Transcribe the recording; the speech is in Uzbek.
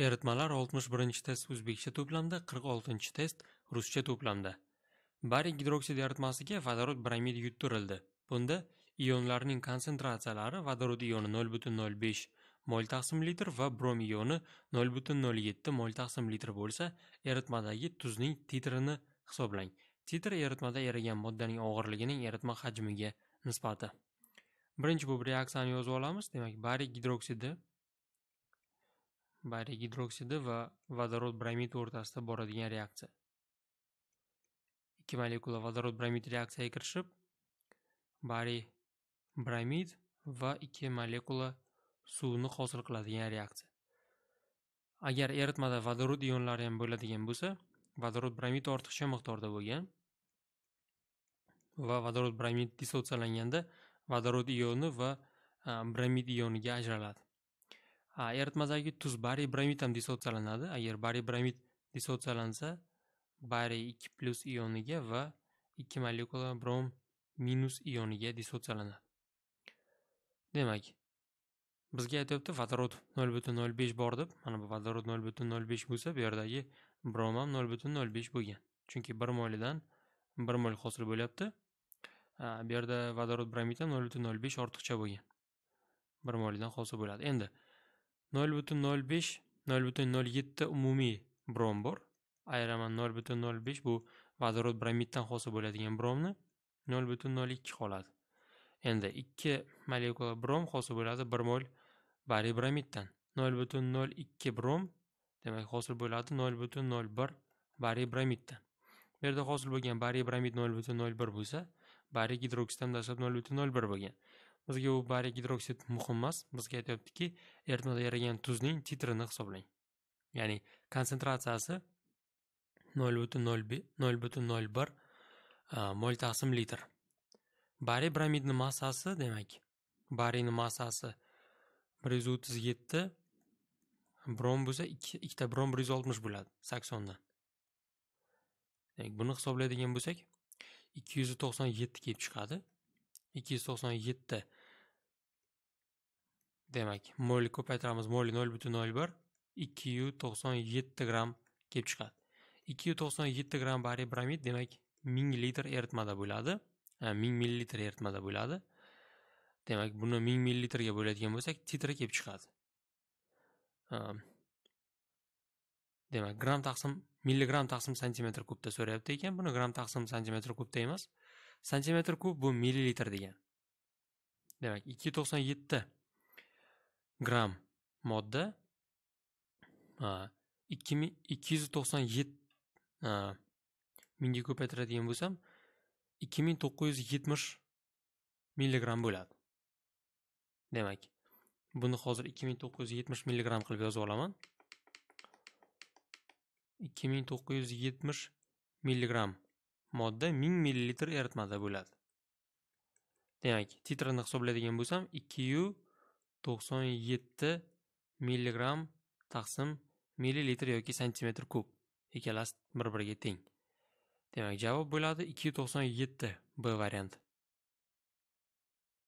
Eritmalar 61 test o'zbekcha to'plamda, 46 test ruscha to'plamda. Bariy gidroksid eritmasiga vodorod bromid yuttirildi. Bunda ionlarning konsentratsiyalari vodorod ioni 0.05 mol taqsim litr va brom ioni 0.07 mol taqsim litr bo'lsa, eritmadagi tuzning titrini hisoblang. Titr eritmada erigan moddaning og'irligining eritma hajmiga nisbati. Birinchi bo'lib reaksiyani yozib olamiz. Demak, bariy gidroksidi bariy gidroksidi va vodorod bromid o'rtasida boradigan reaksiya ikki molekula vodorod bromid reaksiyaga kirishib bariy bromid va ikki molekula suvni hosil qiladigan reaksiya agar eritmada vodorod ionlari ham bo'ladigan bo'lsa vodorod bromid ortiqcha miqdorda bo'lgan va vodorod bromid dissotsiyalanganda vodorod ioni va bromid ioniga ajraladi eritmadagi tuz bariy bromid ham dissotsiyalanadi agar bariy bromid dissotsiyalansa bariy ikki plyus ioniga va ikki molekula brom minus ioniga dissotsiyalanadi demak bizga aytyapti vodorod nol butun nol besh bor deb mana bu vodorod nol butun nol besh bo'lsa bu yerdagi brom ham nol butun nol besh bo'lgan chunki bir molidan bir mol hosil bo'lyapti bu yerda vodorod bromid ham nol butun nol besh ortiqcha bo'lgan bir molidan hosil bo'ladi endi nol butun nol besh nol butun nol yetti umumiy brom bor ayraman nol butun nol besh bu vodorod bromiddan hosil bo'ladigan bromni nol butun nol ikki qoladi endi ikki molekula brom hosil bo'ladi bir mol bari bromiddan nol butun nol ikki brom demak hosil bo'ladi nol butun nol bir bari bromiddan bu yerda hosil bo'lgan bari bromid nol butun nol bir bo'lsa bari gidroksidan dastlab nol butun nol bir bo'lgan bizga u bariy gidroksid muhim emas bizga aytyaptiki eritmada erigan tuzning titrini hisoblang ya'ni konsentratsiyasi nol butun nol nol butun nol bir e, mol taqsim litr bariy bromidni massasi demak bariyni massasi bir yuz o'ttiz yetti brom bo'lsa ikkita brom bir yuz oltmish bo'ladi saksondan demak buni hisoblaydigan bo'lsak ikki yuz to'qson yetti kelib chiqadi ikki yuz to'qson yetti demak molni ko'paytiramiz molli nol butun nol bir ikki yuz to'qson yetti gramm kelib chiqadi ikki yuz to'qson yetti gramm bariy bromid demak ming litr eritmada bo'ladi ming millilitr eritmada bo'ladi demak buni ming millilitrga bo'ladigan bo'lsak titra kelib chiqadi demak gramm taqsim milligramm taqsim santimetr kubda so'rayapti ekan buni gramm taqsim santimetr kubda emas santimetr kub bu millilitr degan demak ikki yuz to'qson yetti gramm modda ikki yuz to'qson yetti mingga ko'paytiradigan bo'lsam ikki ming to'qqiz yuz yetmish milligramm bo'ladi demak buni hozir 2970 mg qilib yozib olaman 2970 mg modda 1000 ml eritmada bo'ladi demak titrini hisoblaydigan bo'lsam 2u 97 mg taqsim ml yoki sm 3 ikkalasi bir biriga teng demak javob bo'ladi 297 b varianti